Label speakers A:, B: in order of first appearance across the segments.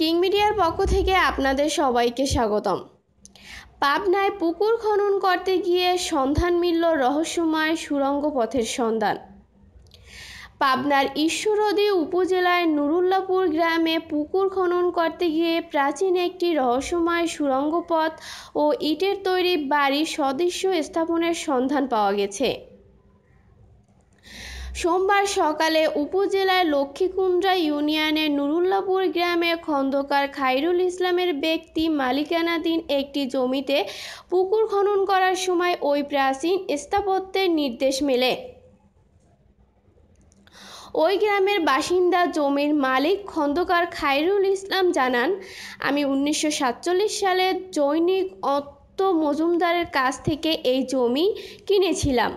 A: king মিডিয়ার পক্ষ থেকে আপনাদের সবাইকে স্বাগতম পাবনায় পুকুর খনন করতে গিয়ে সন্ধান মিলল রহস্যময় সুরঙ্গ পথের সন্ধান পাবনার ঈশ্বরদী উপজেলায় নুরুল্লাপুর গ্রামে পুকুর খনন করতে গিয়ে প্রাচীন একটি রহস্যময় সুরঙ্গ পথ ও ইটের তৈরি বাড়ি সদৃশ্য স্থাপনের সন্ধান পাওয়া গেছে সোমবার সকালে উপজেলার লক্ষ্মীকুণ্ডা ইউনিয়নের নুরুল্লাপুর গ্রামে খন্দকার খাইরুল ইসলামের ব্যক্তি মালিকানাধীন একটি জমিতে পুকুর খনন করার সময় ওই প্রাচীন স্থাপত্যের নির্দেশ মেলে ওই গ্রামের বাসিন্দা জমির মালিক খন্দকার খায়রুল ইসলাম জানান আমি উনিশশো সালে জৈনিক অত্ত মজুমদারের কাছ থেকে এই জমি কিনেছিলাম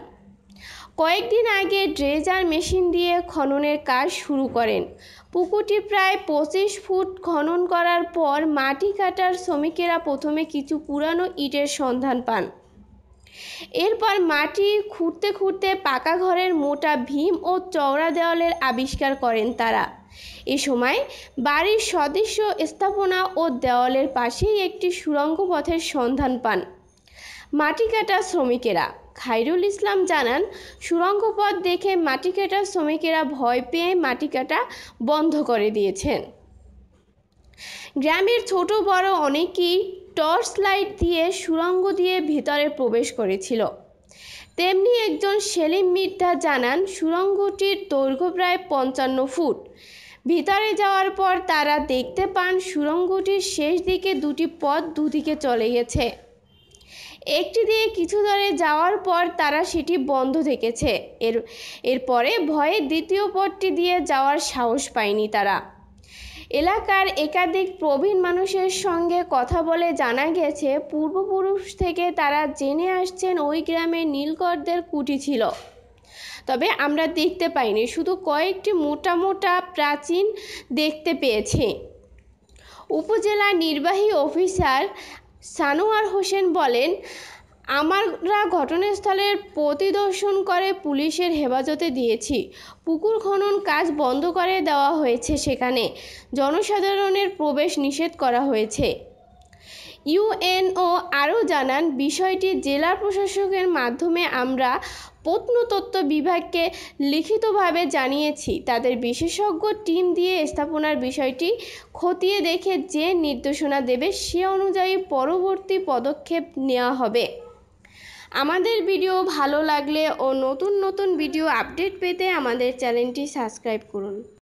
A: কয়েকদিন আগে ড্রেজার মেশিন দিয়ে খননের কাজ শুরু করেন পুকুরটি প্রায় পঁচিশ ফুট খনন করার পর মাটি কাটার শ্রমিকেরা প্রথমে কিছু পুরানো ইটের সন্ধান পান এরপর মাটি খুঁড়তে খুঁড়তে পাকা ঘরের মোটা ভীম ও চওড়া দেওয়ালের আবিষ্কার করেন তারা এ সময় বাড়ির সদৃশ্য স্থাপনা ও দেওয়ালের পাশেই একটি সুরঙ্গ পথের সন্ধান পান মাটি কাটা শ্রমিকেরা খাইরুল ইসলাম জানান সুড়ঙ্গ পথ দেখে মাটি কাটার শ্রমিকেরা ভয় পেয়ে মাটি কাটা বন্ধ করে দিয়েছেন গ্রামের ছোট বড় অনেকেই টর্চ লাইট দিয়ে সুড়ঙ্গ দিয়ে ভিতরে প্রবেশ করেছিল তেমনি একজন সেলিম মির্ধা জানান সুরঙ্গটির দৈর্ঘ্য প্রায় পঞ্চান্ন ফুট ভিতরে যাওয়ার পর তারা দেখতে পান সুরঙ্গটির শেষ দিকে দুটি পথ দুদিকে চলে গেছে একটি দিয়ে কিছু দূরে যাওয়ার পর তারা সেটি বন্ধ থেকেছে এর এরপরে ভয়ে দ্বিতীয় পথটি দিয়ে যাওয়ার সাহস পায়নি তারা এলাকার একাধিক প্রবীণ মানুষের সঙ্গে কথা বলে জানা গেছে পূর্বপুরুষ থেকে তারা জেনে আসছেন ওই গ্রামে নীলকরদের কুটি ছিল তবে আমরা দেখতে পাইনি শুধু কয়েকটি মোটা মোটা প্রাচীন দেখতে পেয়েছে উপজেলা নির্বাহী অফিসার সানোয়ার হোসেন বলেন আমারা ঘটনাস্থলের প্রতিদর্শন করে পুলিশের হেফাজতে দিয়েছি পুকুর খনন কাজ বন্ধ করে দেওয়া হয়েছে সেখানে জনসাধারণের প্রবেশ নিষেধ করা হয়েছে ইউএনও আরও জানান বিষয়টি জেলা প্রশাসকের মাধ্যমে আমরা প্রত্নতত্ত্ব বিভাগকে লিখিতভাবে জানিয়েছি তাদের বিশেষজ্ঞ টিম দিয়ে স্থাপনার বিষয়টি খতিয়ে দেখে যে নির্দেশনা দেবে সে অনুযায়ী পরবর্তী পদক্ষেপ নেওয়া হবে আমাদের ভিডিও ভালো লাগলে ও নতুন নতুন ভিডিও আপডেট পেতে আমাদের চ্যানেলটি সাবস্ক্রাইব করুন